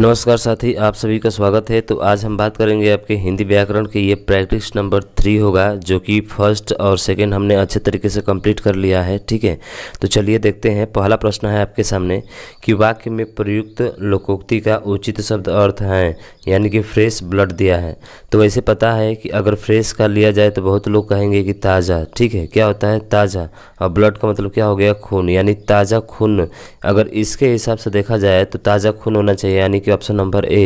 नमस्कार साथी आप सभी का स्वागत है तो आज हम बात करेंगे आपके हिंदी व्याकरण के ये प्रैक्टिस नंबर थ्री होगा जो कि फर्स्ट और सेकंड हमने अच्छे तरीके से कंप्लीट कर लिया है ठीक है तो चलिए देखते हैं पहला प्रश्न है आपके सामने कि वाक्य में प्रयुक्त लोकोक्ति का उचित शब्द अर्थ है यानी कि फ्रेश ब्लड दिया है तो वैसे पता है कि अगर फ्रेश का लिया जाए तो बहुत लोग कहेंगे कि ताज़ा ठीक है क्या होता है ताज़ा और ब्लड का मतलब क्या हो गया खून यानी ताज़ा खून अगर इसके हिसाब से देखा जाए तो ताज़ा खून होना चाहिए यानी कि ऑप्शन नंबर ए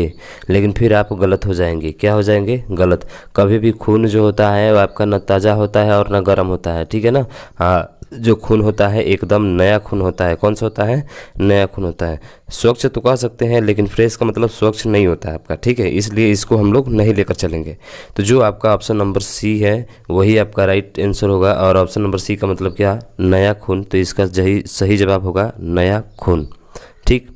लेकिन फिर आप गलत हो जाएंगे क्या हो जाएंगे गलत कभी भी खून जो होता है वो आपका न ताज़ा होता है और न गर्म होता है ठीक है ना हाँ जो खून होता है एकदम नया खून होता है कौन सा होता है नया खून होता है स्वच्छ तो कह सकते हैं लेकिन फ्रेश का मतलब स्वच्छ नहीं होता है आपका ठीक है इसलिए इसको हम लोग नहीं लेकर चलेंगे तो जो आपका ऑप्शन नंबर सी है वही आपका राइट आंसर होगा और ऑप्शन नंबर सी का मतलब क्या नया खून तो इसका सही सही जवाब होगा नया खून ठीक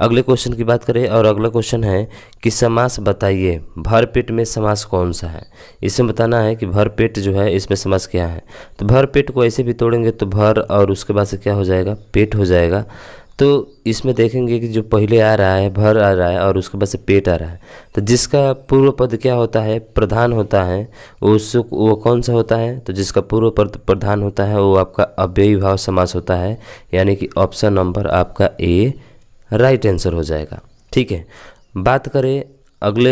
अगले क्वेश्चन की बात करें और अगला क्वेश्चन है कि समास बताइए भरपेट में समास कौन सा है इसमें बताना है कि भरपेट जो है इसमें समास क्या है तो भरपेट को ऐसे भी तोड़ेंगे तो भर और उसके बाद से क्या हो जाएगा पेट हो जाएगा तो इसमें देखेंगे कि जो पहले आ रहा है भर आ रहा है और उसके बाद से पेट आ रहा है तो जिसका पूर्व पद क्या होता है प्रधान होता है उस वो कौन सा होता है तो जिसका पूर्व पद प्रधान होता है वो आपका अव्ययी भाव समास होता है यानी कि ऑप्शन नंबर आपका ए राइट आंसर हो जाएगा ठीक है बात करें अगले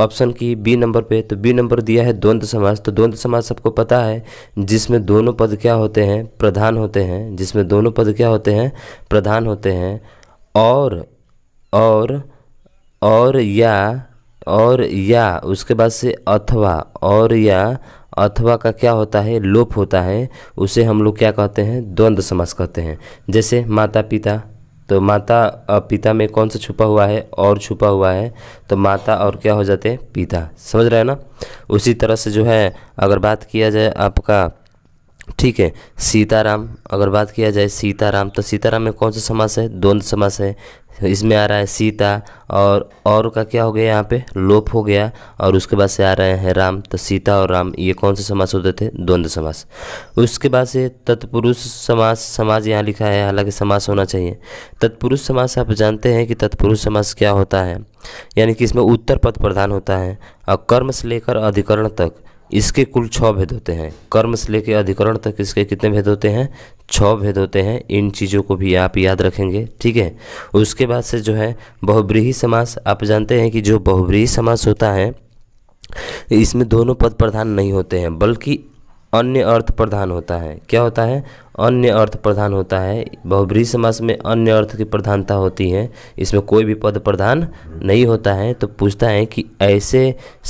ऑप्शन की बी नंबर पे तो बी नंबर दिया है द्वंद्व समास तो द्वंद्व समास सबको पता है जिसमें दोनों पद क्या होते हैं प्रधान होते हैं जिसमें दोनों पद क्या होते हैं प्रधान होते हैं और और और या और या उसके बाद से अथवा और या अथवा का क्या होता है लोप होता है उसे हम लोग क्या कहते हैं द्वंद्व समास कहते हैं जैसे माता पिता तो माता पिता में कौन सा छुपा हुआ है और छुपा हुआ है तो माता और क्या हो जाते हैं पिता समझ रहे हैं ना उसी तरह से जो है अगर बात किया जाए आपका ठीक है सीताराम अगर बात किया जाए सीताराम तो सीताराम में कौन सा समास है द्वंद्व समास है इसमें आ रहा है सीता और और का क्या हो गया यहाँ पे लोप हो गया और उसके बाद से आ रहे हैं राम तो सीता और राम ये कौन से समास होते थे द्वंद्व समास उसके बाद से तत्पुरुष समास समाज यहाँ लिखा है हालांकि समास होना चाहिए तत्पुरुष समास आप जानते हैं कि तत्पुरुष समास क्या होता है यानी कि इसमें उत्तर पद प्रधान होता है और कर्म से लेकर अधिकरण तक इसके कुल छः भेद होते हैं कर्म से लेकर अधिकरण तक इसके कितने भेद होते हैं छ भेद होते हैं इन चीज़ों को भी आप याद रखेंगे ठीक है उसके बाद से जो है बहुब्रीही समास आप जानते हैं कि जो बहुब्रीही समास होता है इसमें दोनों पद प्रधान नहीं होते हैं बल्कि अन्य अर्थ प्रधान होता है क्या होता है अन्य अर्थ प्रधान होता है बहुब्री समास में अन्य अर्थ की प्रधानता होती है इसमें कोई भी पद प्रधान नहीं होता है तो पूछता है कि ऐसे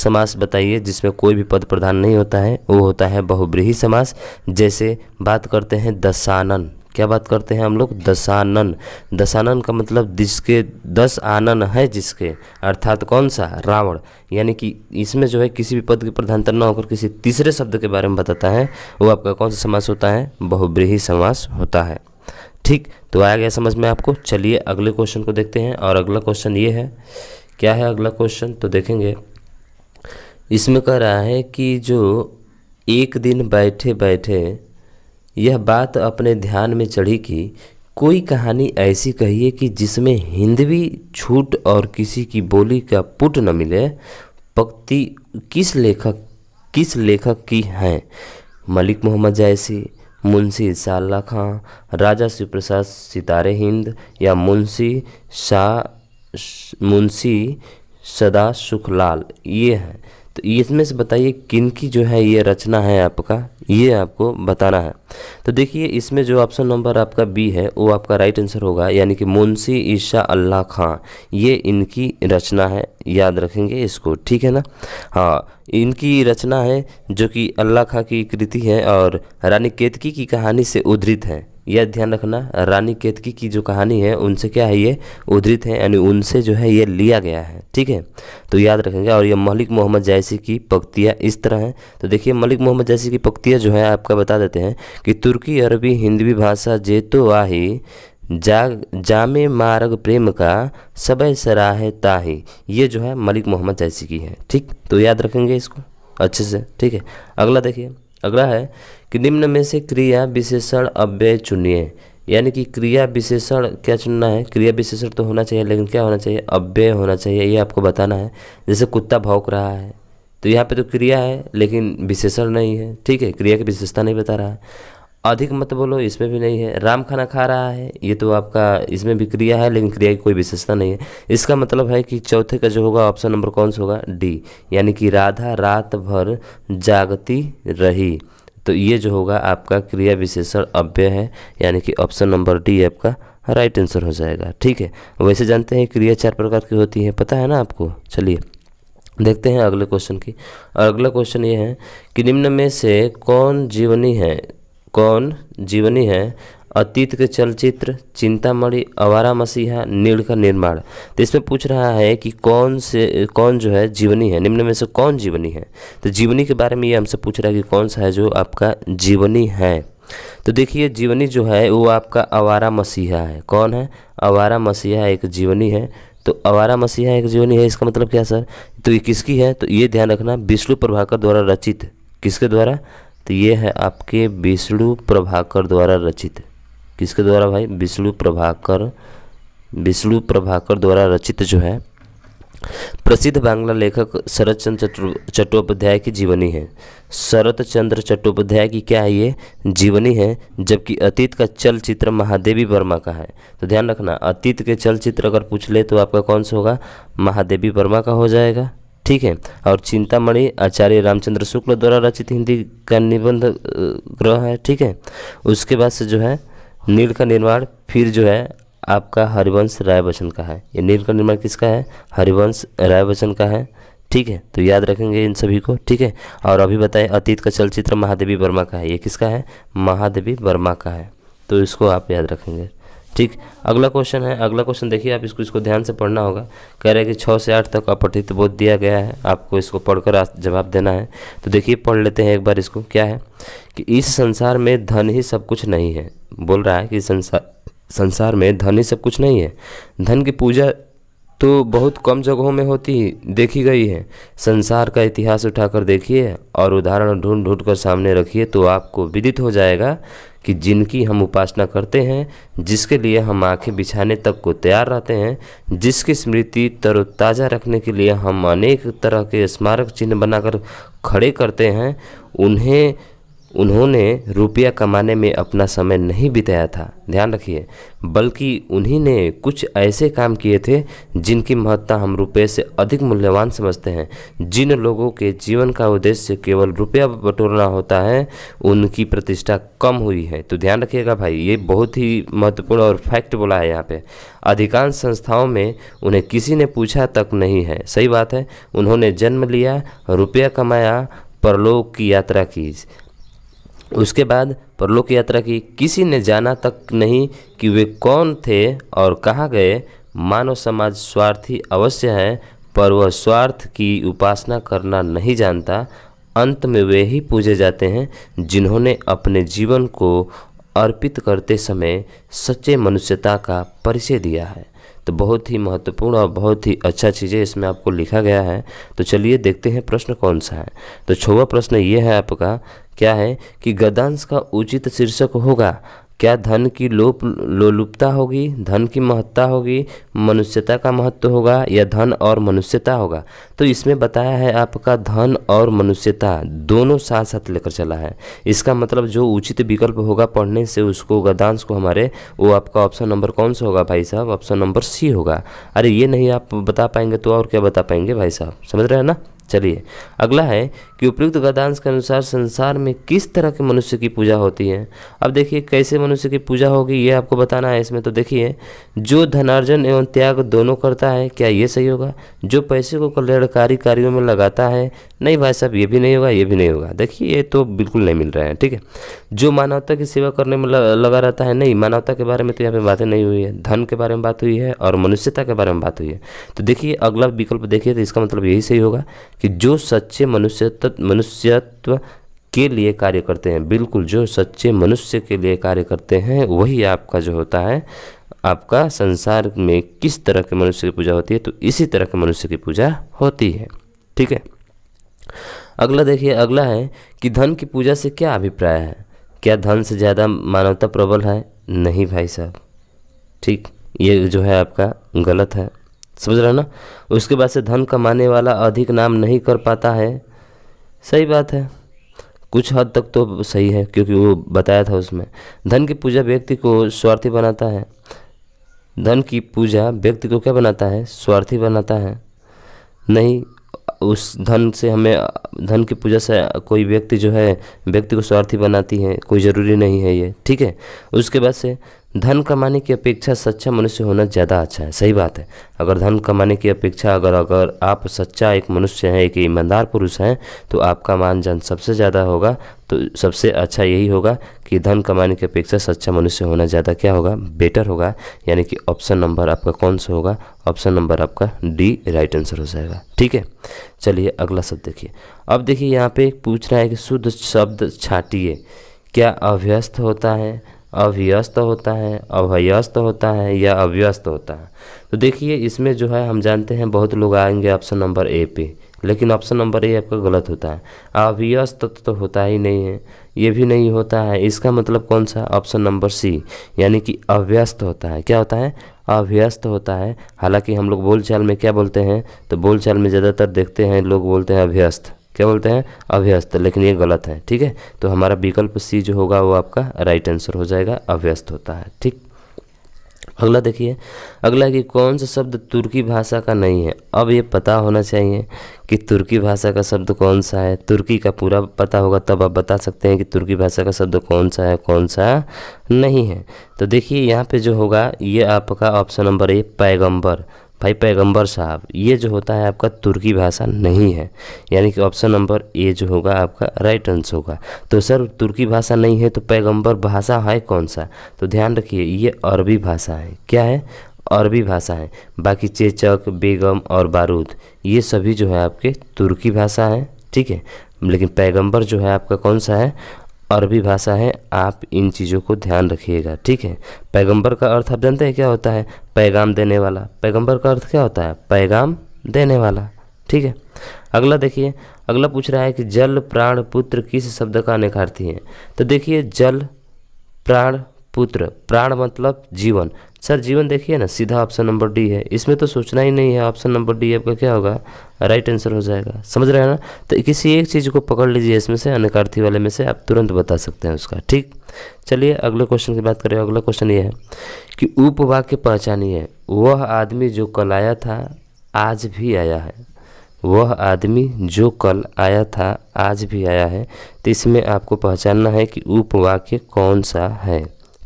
समास बताइए जिसमें कोई भी पद प्रधान नहीं होता है वो होता है बहुब्रीही समास जैसे बात करते हैं दशानन क्या बात करते हैं हम लोग दशानन दशानन का मतलब जिसके दस आनन है जिसके अर्थात कौन सा रावण यानी कि इसमें जो है किसी भी पद की प्रधानता न होकर किसी तीसरे शब्द के बारे में बताता है वो आपका कौन सा समास होता है बहुब्रीही समास होता है ठीक तो आया गया समझ में आपको चलिए अगले क्वेश्चन को देखते हैं और अगला क्वेश्चन ये है क्या है अगला क्वेश्चन तो देखेंगे इसमें कह रहा है कि जो एक दिन बैठे बैठे यह बात अपने ध्यान में चढ़ी कि कोई कहानी ऐसी कहिए कि जिसमें हिंदवी छूट और किसी की बोली का पुट न मिले पक्ति किस लेखक किस लेखक की हैं मलिक मोहम्मद जैसी मुंशी साल्ला खां राजा शिवप्रसाद सितारे हिंद या मुंशी शाह मुंशी सदा सुखलाल ये हैं तो इसमें से बताइए किन की जो है ये रचना है आपका ये आपको बताना है तो देखिए इसमें जो ऑप्शन नंबर आपका बी है वो आपका राइट आंसर होगा यानी कि मुंशी ईशा अल्लाह खां ये इनकी रचना है याद रखेंगे इसको ठीक है ना हाँ इनकी रचना है जो कि अल्लाह खां की कृति है और रानी केतकी की कहानी से उद्धृत है यह ध्यान रखना रानी केतकी की जो कहानी है उनसे क्या है ये उद्धृत है यानी उनसे जो है ये लिया गया है ठीक है तो याद रखेंगे और ये मलिक मोहम्मद जैसी की पक्तियाँ इस तरह हैं तो देखिए मलिक मोहम्मद जैसी की पक्तियाँ जो है आपका बता देते हैं कि तुर्की अरबी हिंदवी भाषा जेतो आही जाग जामे मार्ग प्रेम का सबय सराहे ताही ये जो है मलिक मोहम्मद जैसी की है ठीक तो याद रखेंगे इसको अच्छे से ठीक है अगला देखिए अगला है कि निम्न में से क्रिया विशेषण अव्यय चुनिए यानी कि क्रिया विशेषण क्या चुनना है क्रिया विशेषण तो होना चाहिए लेकिन क्या होना चाहिए अव्यय होना चाहिए ये आपको बताना है जैसे कुत्ता भौंक रहा है तो यहाँ पे तो क्रिया है लेकिन विशेषण नहीं है ठीक है क्रिया की विशेषता नहीं बता रहा है अधिक मत बोलो इसमें भी नहीं है राम खाना खा रहा है ये तो आपका इसमें भी क्रिया है लेकिन क्रिया की कोई विशेषता नहीं है इसका मतलब है कि चौथे का जो होगा ऑप्शन नंबर कौन सा होगा डी यानी कि राधा रात भर जागती रही तो ये जो होगा आपका क्रिया विशेषण अव्यय है यानी कि ऑप्शन नंबर डी आपका राइट आंसर हो जाएगा ठीक है वैसे जानते हैं क्रिया चार प्रकार की होती है पता है ना आपको चलिए देखते हैं अगले क्वेश्चन की और अगला क्वेश्चन ये है कि निम्न में से कौन जीवनी है कौन जीवनी है अतीत के चलचित्र चिंतामणि अवारा मसीहा नील का निर्माण तो इसमें पूछ रहा है कि कौन से कौन जो है जीवनी है निम्न में से कौन जीवनी है तो जीवनी के बारे में ये हमसे पूछ रहा है कि कौन सा है जो आपका जीवनी है तो देखिए जीवनी जो है वो आपका अवारा मसीहा है कौन है अवारा मसीहा एक जीवनी है तो अवारा मसीहा एक जीवनी है इसका मतलब क्या सर तो ये किसकी है तो ये ध्यान रखना विष्णु प्रभाकर द्वारा रचित किसके द्वारा तो ये है आपके विष्णु प्रभाकर द्वारा रचित किसके द्वारा भाई विष्णु प्रभाकर विष्णु प्रभाकर द्वारा रचित जो है प्रसिद्ध बांग्ला लेखक शरत चंद्र चट्टोपाध्याय की जीवनी है शरत चंद्र चट्टोपाध्याय की क्या है ये जीवनी है जबकि अतीत का चलचित्र महादेवी वर्मा का है तो ध्यान रखना अतीत के चलचित्र अगर पूछ ले तो आपका कौन सा होगा महादेवी वर्मा का हो जाएगा ठीक है और चिंतामणि आचार्य रामचंद्र शुक्ल द्वारा रचित हिंदी का निबंध ग्रह है ठीक है उसके बाद से जो है नील का निर्माण फिर जो है आपका हरिवंश राय बच्चन का है ये नील का निर्माण किसका है हरिवंश राय बच्चन का है ठीक है तो याद रखेंगे इन सभी को ठीक है और अभी बताएं अतीत का चलचित्र महादेवी वर्मा का है ये किसका है महादेवी वर्मा का है तो इसको आप याद रखेंगे ठीक अगला क्वेश्चन है अगला क्वेश्चन देखिए आप इसको इसको ध्यान से पढ़ना होगा कह रहे हैं कि छः से आठ तक अपठित बोध दिया गया है आपको इसको पढ़कर जवाब देना है तो देखिए पढ़ लेते हैं एक बार इसको क्या है कि इस संसार में धन ही सब कुछ नहीं है बोल रहा है कि संसार संसार में धन ही सब कुछ नहीं है धन की पूजा तो बहुत कम जगहों में होती देखी गई है संसार का इतिहास उठाकर देखिए और उदाहरण ढूंढ ढूंढ कर सामने रखिए तो आपको विदित हो जाएगा कि जिनकी हम उपासना करते हैं जिसके लिए हम आंखें बिछाने तक को तैयार रहते हैं जिसकी स्मृति तरोताज़ा रखने के लिए हम अनेक तरह के स्मारक चिन्ह बनाकर खड़े करते हैं उन्हें उन्होंने रुपया कमाने में अपना समय नहीं बिताया था ध्यान रखिए बल्कि उन्हीं ने कुछ ऐसे काम किए थे जिनकी महत्ता हम रुपये से अधिक मूल्यवान समझते हैं जिन लोगों के जीवन का उद्देश्य केवल रुपया बटोरना होता है उनकी प्रतिष्ठा कम हुई है तो ध्यान रखिएगा भाई ये बहुत ही महत्वपूर्ण और फैक्ट बोला है यहाँ पे अधिकांश संस्थाओं में उन्हें किसी ने पूछा तक नहीं है सही बात है उन्होंने जन्म लिया रुपया कमाया परलोक की यात्रा की उसके बाद परलोक यात्रा की किसी ने जाना तक नहीं कि वे कौन थे और कहाँ गए मानव समाज स्वार्थी अवश्य है पर वह स्वार्थ की उपासना करना नहीं जानता अंत में वे ही पूजे जाते हैं जिन्होंने अपने जीवन को अर्पित करते समय सच्चे मनुष्यता का परिचय दिया है तो बहुत ही महत्वपूर्ण और बहुत ही अच्छा चीज है इसमें आपको लिखा गया है तो चलिए देखते हैं प्रश्न कौन सा है तो छवा प्रश्न ये है आपका क्या है कि गदांश का उचित शीर्षक होगा क्या धन की लोप लोलुपता होगी धन की महत्ता होगी मनुष्यता का महत्व होगा या धन और मनुष्यता होगा तो इसमें बताया है आपका धन और मनुष्यता दोनों साथ साथ लेकर चला है इसका मतलब जो उचित विकल्प होगा पढ़ने से उसको गदांश को हमारे वो आपका ऑप्शन नंबर कौन सा होगा भाई साहब ऑप्शन नंबर सी होगा अरे ये नहीं आप बता पाएंगे तो और क्या बता पाएंगे भाई साहब समझ रहे हैं ना चलिए अगला है कि उपयुक्त गदांश के अनुसार संसार में किस तरह के मनुष्य की पूजा होती है अब देखिए कैसे मनुष्य की पूजा होगी ये आपको बताना है इसमें तो देखिए जो धनार्जन एवं त्याग दोनों करता है क्या ये सही होगा जो पैसे को कल्याणकारी कार्यों में लगाता है नहीं भाई साहब ये भी नहीं होगा ये भी नहीं होगा देखिए ये तो बिल्कुल नहीं मिल रहा है ठीक है जो मानवता की सेवा करने में लगा रहता है नहीं मानवता के बारे में तो यहाँ पर बातें नहीं हुई है धन के बारे में बात हुई है और मनुष्यता के बारे में बात हुई है तो देखिए अगला विकल्प देखिए तो इसका मतलब यही सही होगा कि जो सच्चे मनुष्य मनुष्यत्व के लिए कार्य करते हैं बिल्कुल जो सच्चे मनुष्य के लिए कार्य करते हैं वही आपका जो होता है आपका संसार में किस तरह के मनुष्य की पूजा होती है तो इसी तरह के मनुष्य की पूजा होती है ठीक है अगला देखिए अगला है कि धन की पूजा से क्या अभिप्राय है क्या धन से ज़्यादा मानवता प्रबल है नहीं भाई साहब ठीक ये जो है आपका गलत है समझ रहे हो ना उसके बाद से धन कमाने वाला अधिक नाम नहीं कर पाता है सही बात है कुछ हद तक तो सही है क्योंकि वो बताया था उसमें धन की पूजा व्यक्ति को स्वार्थी बनाता है धन की पूजा व्यक्ति को क्या बनाता है स्वार्थी बनाता है नहीं उस धन से हमें धन की पूजा से कोई व्यक्ति जो है व्यक्ति को स्वार्थी बनाती है कोई ज़रूरी नहीं है ये ठीक है उसके बाद से धन कमाने की अपेक्षा सच्चा मनुष्य होना ज़्यादा अच्छा है सही बात है अगर धन कमाने की अपेक्षा अगर अगर आप सच्चा एक मनुष्य हैं एक ईमानदार पुरुष हैं तो आपका मान जान सबसे ज़्यादा होगा तो सबसे अच्छा यही होगा कि धन कमाने की अपेक्षा सच्चा मनुष्य होना ज़्यादा क्या होगा बेटर होगा यानी कि ऑप्शन नंबर आपका कौन सा होगा ऑप्शन नंबर आपका डी राइट आंसर हो जाएगा ठीक है चलिए अगला शब्द देखिए अब देखिए यहाँ पर पूछ रहा है कि शुद्ध शब्द छाटिए क्या अभ्यस्त होता है अव्यस्त होता है अभ्यस्त होता है या अव्यस्त होता है तो देखिए इसमें जो है हम जानते हैं बहुत लोग आएंगे ऑप्शन नंबर ए पे लेकिन ऑप्शन नंबर ए आपका गलत होता है अव्यस्त तो होता ही नहीं है ये भी नहीं होता है इसका मतलब कौन सा ऑप्शन नंबर सी यानी कि अव्यस्त होता है क्या होता है अभ्यस्त होता है हालांकि हम लोग बोलचाल में क्या बोलते हैं तो बोलचाल में ज़्यादातर देखते हैं लोग बोलते हैं अभ्यस्त क्या बोलते हैं अभ्यस्त लेकिन ये गलत है ठीक है तो हमारा विकल्प सी जो होगा वो आपका राइट आंसर हो जाएगा अभ्यस्त होता है ठीक अगला देखिए अगला कि कौन सा शब्द तुर्की भाषा का नहीं है अब ये पता होना चाहिए कि तुर्की भाषा का शब्द कौन सा है तुर्की का पूरा पता होगा तब आप बता सकते हैं कि तुर्की भाषा का शब्द कौन सा है कौन सा नहीं है तो देखिए यहाँ पे जो होगा ये आपका ऑप्शन नंबर ए पैगंबर भाई पैगंबर साहब ये जो होता है आपका तुर्की भाषा नहीं है यानी कि ऑप्शन नंबर ए जो होगा आपका राइट आंसर होगा तो सर तुर्की भाषा नहीं है तो पैगंबर भाषा है कौन सा तो ध्यान रखिए ये अरबी भाषा है क्या है अरबी भाषा है बाकी चेचक बेगम और बारूद ये सभी जो है आपके तुर्की भाषा है ठीक है लेकिन पैगंबर जो है आपका कौन सा है अरबी भाषा है आप इन चीज़ों को ध्यान रखिएगा ठीक है पैगंबर का अर्थ आप जानते हैं क्या होता है पैगाम देने वाला पैगंबर का अर्थ क्या होता है पैगाम देने वाला ठीक है अगला देखिए अगला पूछ रहा है कि जल प्राण पुत्र किस शब्द का निखारती है तो देखिए जल प्राण पुत्र प्राण मतलब जीवन सर जीवन देखिए ना सीधा ऑप्शन नंबर डी है इसमें तो सोचना ही नहीं है ऑप्शन नंबर डी आपका क्या होगा राइट आंसर हो जाएगा समझ रहे हैं ना तो किसी एक चीज़ को पकड़ लीजिए इसमें से अनकार्थी वाले में से आप तुरंत बता सकते हैं उसका ठीक चलिए अगले क्वेश्चन की बात करें अगला क्वेश्चन ये है कि उपवाक्य पहचानिए वह आदमी जो कल आया था आज भी आया है वह आदमी जो कल आया था आज भी आया है तो इसमें आपको पहचानना है कि उपवाक्य कौन सा है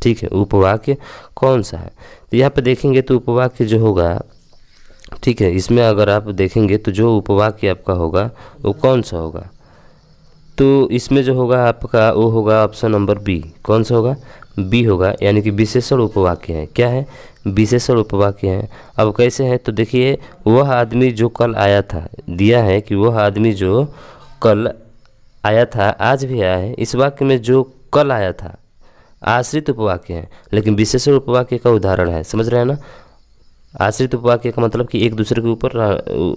ठीक है उपवाक्य कौन सा है तो यहाँ पर देखेंगे तो उपवाक्य जो होगा ठीक है इसमें अगर आप देखेंगे तो जो उपवाक्य आपका होगा वो कौन सा होगा तो इसमें जो होगा आपका वो होगा ऑप्शन नंबर बी कौन सा होगा बी होगा यानी कि विशेषण उपवाक्य है क्या है विशेषण उपवाक्य है अब कैसे हैं तो देखिए वह आदमी जो कल आया था दिया है कि वह आदमी जो कल आया था आज भी आया है इस वाक्य में जो कल आया था आश्रित उपवाक्य हैं लेकिन विशेषण उपवाक्य का उदाहरण है समझ रहे हैं ना आश्रित उपवाक्य का मतलब कि एक दूसरे के ऊपर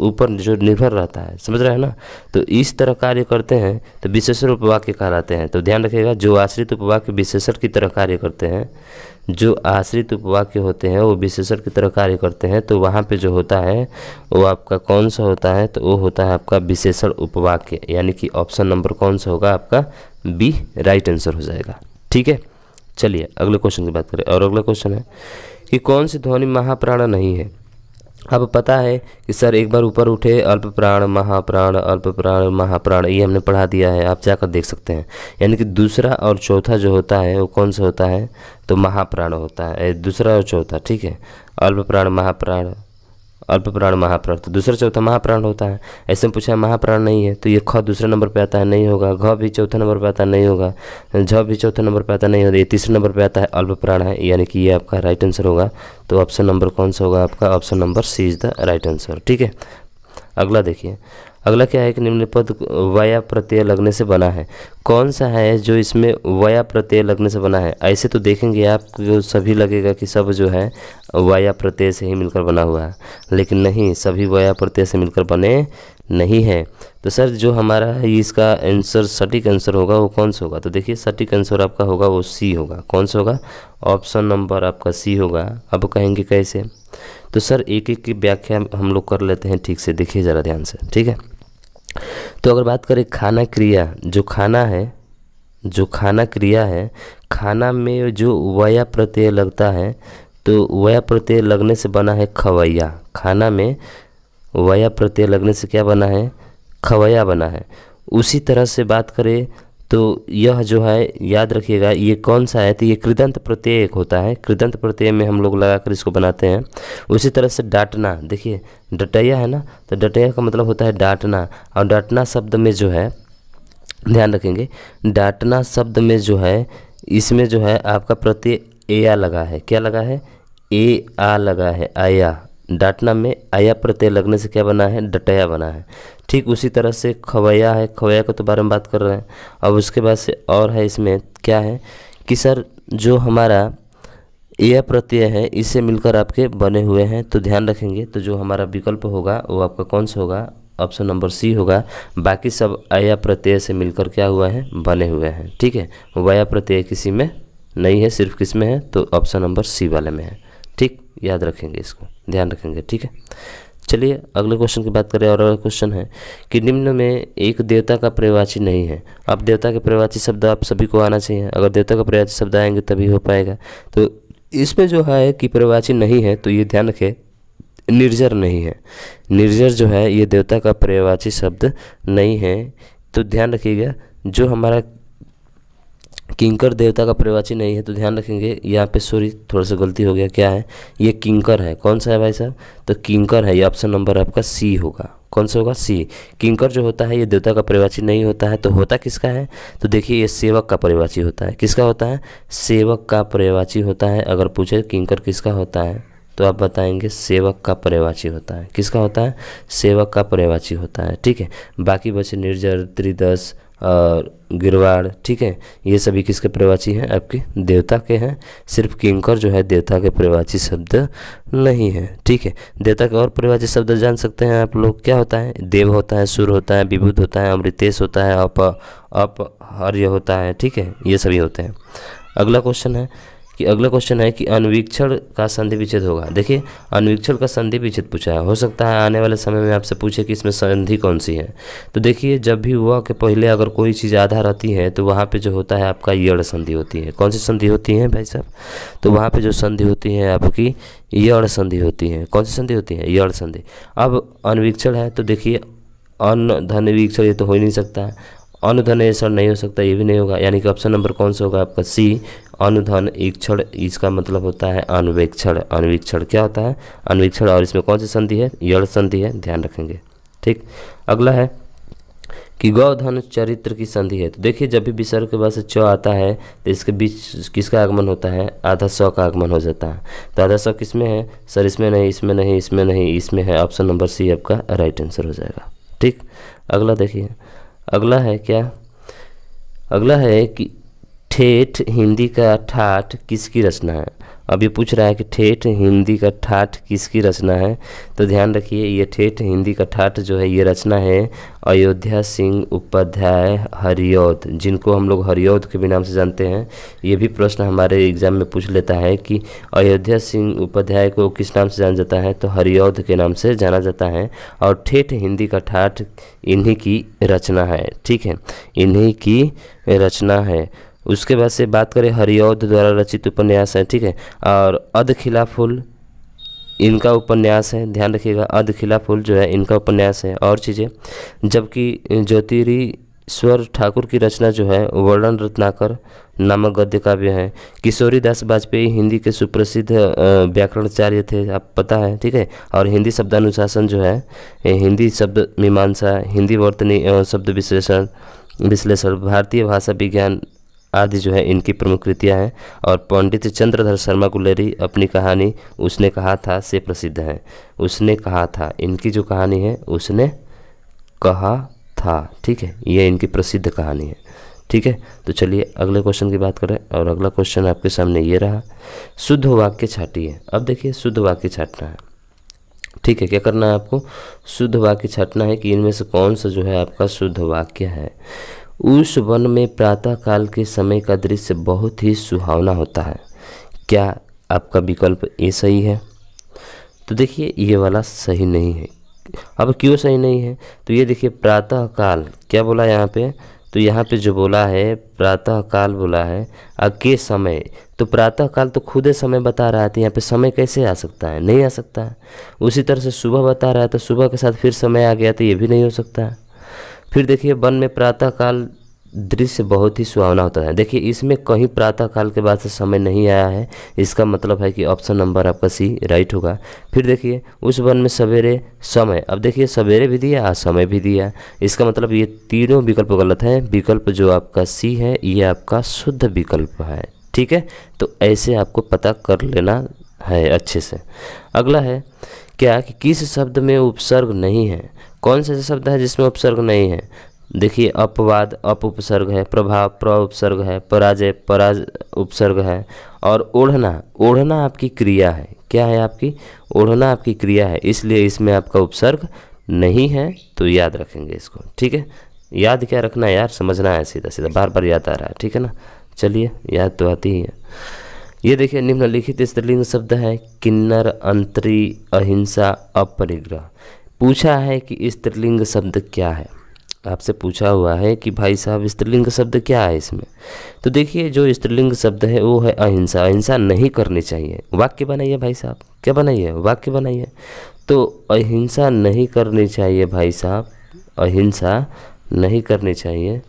ऊपर जो निर्भर रहता है समझ रहे हैं ना तो इस तरह कार्य करते हैं तो विशेषण उपवाक्य कहलाते हैं तो ध्यान रखिएगा जो आश्रित उपवाक्य विशेषण की तरह कार्य करते हैं जो आश्रित उपवाक्य होते हैं वो विशेषण की तरह कार्य करते हैं तो वहाँ पे जो होता है वो आपका कौन सा होता है तो वो होता है आपका विशेषण उपवाक्य यानी कि ऑप्शन नंबर कौन सा होगा आपका बी राइट आंसर हो जाएगा ठीक है चलिए अगले क्वेश्चन की बात करें और अगला क्वेश्चन है कि कौन सी ध्वनि महाप्राण नहीं है अब पता है कि सर एक बार ऊपर उठे अल्प प्राण महाप्राण अल्प प्राण महाप्राण ये हमने पढ़ा दिया है आप जाकर देख सकते हैं यानी कि दूसरा और चौथा जो होता है वो कौन सा होता है तो महाप्राण होता है दूसरा और चौथा ठीक है अल्प प्राण महाप्राण अल्प प्राण महाप्राण तो दूसरा चौथा महाप्राण होता है ऐसे में पूछा महाप्राण नहीं है तो ये ख दूसरे नंबर पर आता है नहीं होगा घ भी चौथे नंबर पर आता है नहीं होगा झ भी चौथे नंबर पर आता नहीं होगा ये तीसरे नंबर पर आता है अल्प प्राण है यानी कि ये आपका राइट आंसर होगा तो ऑप्शन नंबर कौन सा होगा आपका option number C is the right answer ठीक है अगला देखिए अगला क्या है कि निम्न पद वाया प्रत्यय लगने से बना है कौन सा है जो इसमें वया प्रत्यय लगने से बना है ऐसे तो देखेंगे आप जो सभी लगेगा कि सब जो है वया प्रत्यय से ही मिलकर बना हुआ है लेकिन नहीं सभी वया प्रत्यय से मिलकर बने नहीं है तो सर जो हमारा है इसका आंसर सटीक आंसर होगा वो कौन सा होगा तो देखिए सटीक आंसर आपका होगा वो सी होगा कौन सा होगा ऑप्शन नंबर आपका सी होगा अब कहेंगे कैसे तो सर एक एक की व्याख्या हम लोग कर लेते हैं ठीक से देखिए ज़रा ध्यान से ठीक है तो अगर बात करें खाना क्रिया जो खाना है जो खाना क्रिया है खाना में जो वया प्रत्यय लगता है तो वया प्रत्यय लगने से बना है खवैया खाना में वया प्रत्यय लगने से क्या बना है खवैया बना है उसी तरह से बात करें तो यह जो है याद रखिएगा ये कौन सा है तो ये कृदंत प्रत्यय एक होता है कृदंत प्रत्यय में हम लोग लगा कर इसको बनाते हैं उसी तरह से डांटना देखिए डटैया है ना तो डटैया का मतलब होता है डांटना और डांटना शब्द में जो है ध्यान रखेंगे डांटना शब्द में जो है इसमें जो है आपका प्रत्यय ए आ लगा है क्या लगा है ए आ लगा है आया डाटना में आया प्रत्यय लगने से क्या बना है डटया बना है ठीक उसी तरह से खवैया है खवैया का तो बारे में बात कर रहे हैं अब उसके बाद से और है इसमें क्या है कि सर जो हमारा यह प्रत्यय है इसे मिलकर आपके बने हुए हैं तो ध्यान रखेंगे तो जो हमारा विकल्प होगा वो आपका कौन सा होगा ऑप्शन नंबर सी होगा बाकी सब अया प्रत्यय से मिलकर क्या हुआ है बने हुए हैं ठीक है वया प्रत्यय किसी में नहीं है सिर्फ किस में है तो ऑप्शन नंबर सी वाले में है ठीक याद रखेंगे इसको ध्यान रखेंगे ठीक है चलिए अगले क्वेश्चन की बात करें और अगला क्वेश्चन है कि निम्न में एक देवता का प्रवाची नहीं है अब देवता के प्रवाची शब्द आप सभी को आना चाहिए अगर देवता का प्रवाची शब्द आएंगे तभी हो पाएगा तो इसमें जो है कि प्रवाची नहीं है तो ये ध्यान रखें निर्जर नहीं है निर्जर जो है ये देवता का प्रवाची शब्द नहीं है तो ध्यान रखिएगा जो हमारा किंकर देवता का प्रवाची नहीं है तो ध्यान रखेंगे यहाँ पे सॉरी थोड़ा सा गलती हो गया क्या है ये किंकर है कौन सा है भाई साहब तो किंकर है ये ऑप्शन नंबर आपका सी होगा कौन सा होगा सी किंकर जो होता है ये देवता का परिवाची नहीं होता है तो होता किसका है तो देखिए ये सेवक का परिवाची होता है किसका होता है सेवक का परिवाची होता है अगर पूछे किंकर किसका होता है तो आप बताएंगे सेवक का परिवाची होता है किसका होता है सेवक का परिवाची होता है ठीक है बाकी बचे निर्जर त्रिदश और गिरवाड़ ठीक है ये सभी किसके प्रवाची हैं आपके देवता के हैं सिर्फ किंकर जो है देवता के प्रवाची शब्द नहीं है ठीक है देवता के और प्रवाची शब्द जान सकते हैं आप लोग क्या होता है देव होता है सुर होता है विभुत होता है अमृतेश होता है अप अपहर्य होता है ठीक है ये सभी होते हैं अगला क्वेश्चन है कि अगला क्वेश्चन है कि अनवीक्षण का संधि विच्छेद होगा देखिए अनवीक्षण का संधि विच्छेद पूछा है हो सकता है आने वाले समय में आपसे पूछे कि इसमें संधि कौन सी है तो देखिए जब भी हुआ के पहले अगर कोई चीज़ आधा रहती है तो वहाँ पे जो होता है आपका यड़ संधि होती है कौन सी संधि होती है भाई साहब तो वहाँ पर जो संधि होती है आपकी यड़ संधि होती है कौन सी संधि होती है यड़ संधि अब अनवीक्षण है तो देखिए अन धन वीक्षण ये तो हो ही नहीं सकता अनुधनेषण नहीं हो सकता ये भी नहीं होगा यानी कि ऑप्शन नंबर कौन सा होगा आपका सी अनुधन ईक्षण इसका मतलब होता है अनुवेक्षण अनवीक्षण क्या होता है अनुवीक्षण और इसमें कौन सी संधि है यड़ संधि है ध्यान रखेंगे ठीक अगला है कि गौधन चरित्र की संधि है तो देखिए जब भी विसर्ग के बाद से च आता है तो इसके बीच किसका आगमन होता है आधा सौ का आगमन हो जाता है तो आधा सौ किस में है सर इसमें नहीं इसमें नहीं इसमें नहीं इसमें है ऑप्शन नंबर सी आपका राइट आंसर हो जाएगा ठीक अगला देखिए अगला है क्या अगला है कि ठेठ हिंदी का ठाठ किसकी रचना है अब ये पूछ रहा है कि ठेठ हिंदी का ठाठ किसकी रचना है तो ध्यान रखिए ये ठेठ हिंदी का ठाठ जो है ये रचना है अयोध्या सिंह उपाध्याय हरियोध जिनको हम लोग हरियोध के भी नाम से जानते हैं ये भी प्रश्न हमारे एग्जाम में पूछ लेता है कि अयोध्या सिंह उपाध्याय को किस नाम से जाना जाता है तो हरियोध के नाम से जाना जाता है और ठेठ हिंदी का ठाठ इन्हीं की रचना है ठीक है इन्हीं की रचना है उसके बाद से बात करें हरिऔध द्वारा रचित उपन्यास है ठीक है और अध खिला फूल इनका उपन्यास है ध्यान रखिएगा अध खिला फूल जो है इनका उपन्यास है और चीज़ें जबकि ज्योतिरी स्वर ठाकुर की रचना जो है वर्णन रत्नाकर नामक गद्य काव्य है किशोरी दास वाजपेयी हिंदी के सुप्रसिद्ध व्याकरणचार्य थे आप पता है ठीक है और हिंदी शब्दानुशासन जो है हिंदी शब्द मीमांसा हिंदी वर्तनी एवं शब्द विश्लेषण विश्लेषण भारतीय भाषा विज्ञान आदि जो है इनकी प्रमुख कृतियाँ हैं और पंडित चंद्रधर शर्मा गुलेरी अपनी कहानी उसने कहा था से प्रसिद्ध हैं उसने कहा था इनकी जो कहानी है उसने कहा था ठीक है ये इनकी प्रसिद्ध कहानी है ठीक है तो चलिए अगले क्वेश्चन की बात करें और अगला क्वेश्चन आपके सामने ये रहा शुद्ध वाक्य छाटिए अब देखिए शुद्ध वाक्य छाटना है ठीक है क्या करना है आपको शुद्ध वाक्य छाटना है कि इनमें से कौन सा जो है आपका शुद्ध वाक्य है उस वन में प्रातःकाल के समय का दृश्य बहुत ही सुहावना होता है क्या आपका विकल्प ए सही है तो देखिए ये वाला सही नहीं है अब क्यों सही नहीं है तो ये देखिए प्रातःकाल क्या बोला यहाँ पे तो यहाँ पे जो बोला है प्रातःकाल बोला है अके के समय तो प्रातःकाल तो खुद समय बता रहा है तो यहाँ पे समय कैसे आ सकता है नहीं आ सकता है उसी तरह से सुबह बता रहा है तो सुबह के साथ फिर समय आ गया तो ये भी नहीं हो सकता है फिर देखिए वन में प्रातःकाल दृश्य बहुत ही सुहावना होता है देखिए इसमें कहीं प्रातःकाल के बाद से समय नहीं आया है इसका मतलब है कि ऑप्शन नंबर आपका सी राइट होगा फिर देखिए उस वन में सवेरे समय अब देखिए सवेरे भी दिया और समय भी दिया इसका मतलब ये तीनों विकल्प गलत हैं विकल्प जो आपका सी है ये आपका शुद्ध विकल्प है ठीक है तो ऐसे आपको पता कर लेना है अच्छे से अगला है क्या कि किस शब्द में उपसर्ग नहीं है कौन सा ऐसा शब्द है जिसमें उपसर्ग नहीं है देखिए अपवाद अप उपसर्ग है प्रभाव प्र उपसर्ग है पराजय पराज उपसर्ग है और ओढ़ना ओढ़ना आपकी क्रिया है क्या है आपकी ओढ़ना आपकी क्रिया है इसलिए इसमें आपका उपसर्ग नहीं है तो याद रखेंगे इसको ठीक है याद क्या रखना है यार समझना है सीधा सीधा बार बार याद आ रहा है ठीक है ना चलिए याद तो आती ही है ये देखिए निम्नलिखित स्त्रीलिंग शब्द है किन्नर अंतरी अहिंसा अपरिग्रह पूछा है कि स्त्रीलिंग शब्द क्या है आपसे पूछा हुआ है कि भाई साहब स्त्रीलिंग शब्द क्या है इसमें तो देखिए जो स्त्रीलिंग शब्द है वो है अहिंसा अहिंसा नहीं करनी चाहिए वाक्य बनाइए भाई साहब क्या बनाइए वाक्य बनाइए तो अहिंसा नहीं करनी चाहिए भाई साहब अहिंसा नहीं करनी चाहिए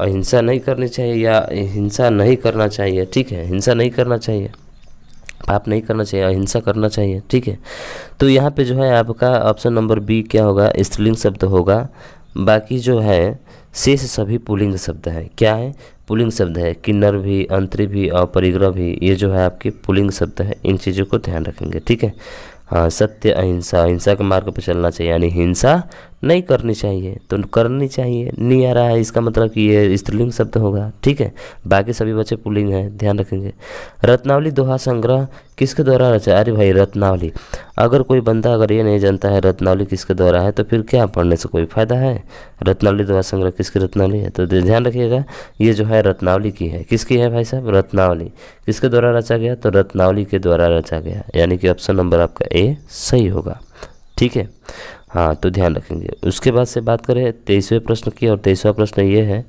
अहिंसा नहीं करनी चाहिए या हिंसा नहीं करना चाहिए ठीक है हिंसा नहीं करना चाहिए पाप नहीं करना चाहिए अहिंसा करना चाहिए ठीक है तो यहाँ पे जो है आपका ऑप्शन नंबर बी क्या होगा स्त्रीलिंग शब्द होगा बाकी जो है शेष सभी पुलिंग शब्द है क्या है पुलिंग शब्द है किन्नर भी अंतरी भी और परिग्रह भी ये जो है आपके पुलिंग शब्द है इन चीज़ों को ध्यान रखेंगे ठीक है हाँ सत्य अहिंसा अहिंसा के मार्ग पर चलना चाहिए यानी हिंसा नहीं करनी चाहिए तो करनी चाहिए नहीं आ रहा है इसका मतलब कि ये स्त्रीलिंग शब्द होगा ठीक है बाकी सभी बच्चे पुलिंग हैं ध्यान रखेंगे रत्नावली दोहा संग्रह किसके द्वारा रचा अरे भाई रत्नावली अगर कोई बंदा अगर ये नहीं जानता है रत्नावली किसके द्वारा है तो फिर क्या पढ़ने से कोई फ़ायदा है रत्नावली दोहा संग्रह किसकी रत्नावली है तो ध्यान रखिएगा ये जो है रत्नावली की है किसकी है भाई साहब रत्नावली किसके द्वारा रचा गया तो रत्नावली के द्वारा रचा गया यानी कि ऑप्शन नंबर आपका ए सही होगा ठीक है हाँ तो ध्यान रखेंगे उसके बाद से बात करें तेईसवें प्रश्न की और तेईसवा प्रश्न ये है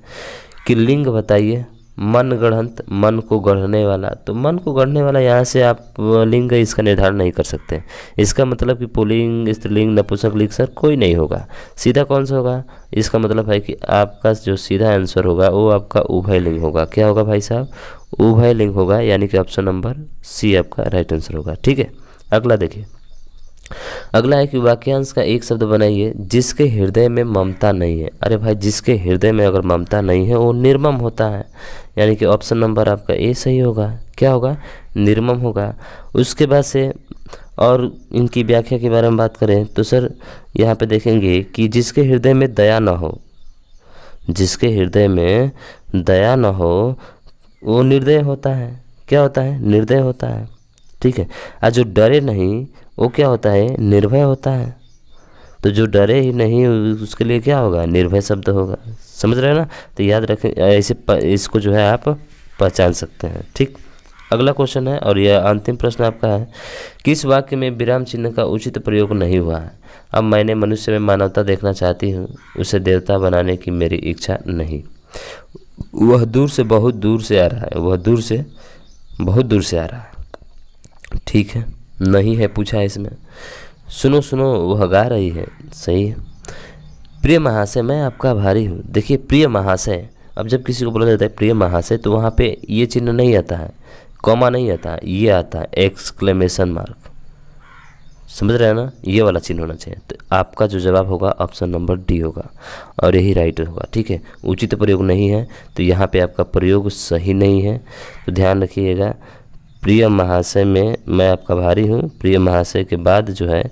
कि लिंग बताइए मन गढ़ंत मन को गढ़ने वाला तो मन को गढ़ने वाला यहाँ से आप लिंग इसका निर्धारण नहीं कर सकते इसका मतलब कि पुलिंग स्त्रीलिंग नपुंसक लिंग सर कोई नहीं होगा सीधा कौन सा होगा इसका मतलब है कि आपका जो सीधा आंसर होगा वो आपका उभय लिंग होगा क्या होगा भाई साहब उभय लिंग होगा यानी कि ऑप्शन नंबर सी आपका राइट आंसर होगा ठीक है अगला देखिए अगला एक वाक्यांश का एक शब्द बनाइए जिसके हृदय में ममता नहीं है अरे भाई जिसके हृदय में अगर ममता नहीं है वो निर्मम होता है यानी कि ऑप्शन नंबर आपका ए सही होगा क्या होगा निर्मम होगा उसके बाद से और इनकी व्याख्या के बारे में बात करें तो सर यहाँ पे देखेंगे कि जिसके हृदय में दया ना हो जिसके हृदय में दया ना हो वो निर्दय होता है क्या होता है निर्दय होता है ठीक है आज जो डरे नहीं वो क्या होता है निर्भय होता है तो जो डरे ही नहीं उसके लिए क्या होगा निर्भय शब्द होगा समझ रहे हैं ना तो याद रखें ऐसे इसको जो है आप पहचान सकते हैं ठीक अगला क्वेश्चन है और यह अंतिम प्रश्न आपका है किस वाक्य में विराम चिन्ह का उचित प्रयोग नहीं हुआ है अब मैंने मनुष्य में मानवता देखना चाहती हूँ उसे देवता बनाने की मेरी इच्छा नहीं वह दूर से बहुत दूर से आ रहा है वह दूर से बहुत दूर से आ रहा है ठीक है नहीं है पूछा इसमें सुनो सुनो वह गा रही है सही है प्रिय महाशय मैं आपका आभारी हूँ देखिए प्रिय महाशय अब जब किसी को बोला जाता है प्रिय महाशय तो वहाँ पे ये चिन्ह नहीं आता है कॉमा नहीं आता है ये आता है एक्सक्लेमेशन मार्क समझ रहे हैं ना ये वाला चिन्ह होना चाहिए तो आपका जो जवाब होगा ऑप्शन नंबर डी होगा और यही राइट होगा ठीक है उचित प्रयोग नहीं है तो यहाँ पे आपका प्रयोग सही नहीं है तो ध्यान रखिएगा प्रिय महाशय में मैं आपका भारी हूँ प्रिय महाशय के बाद जो है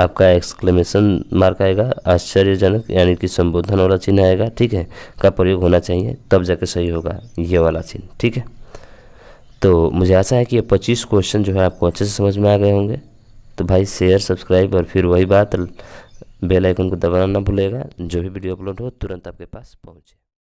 आपका एक्सक्लेमेशन मार्क आएगा आश्चर्यजनक यानी कि संबोधन वाला चिन्ह आएगा ठीक है का प्रयोग होना चाहिए तब जाके सही होगा ये वाला चिन्ह ठीक है तो मुझे आशा है कि ये पच्चीस क्वेश्चन जो है आपको अच्छे से समझ में आ गए होंगे तो भाई शेयर सब्सक्राइब और फिर वही बात बेल आइकन को दबाना ना भूलेगा जो भी वीडियो अपलोड हो तुरंत आपके पास पहुँचे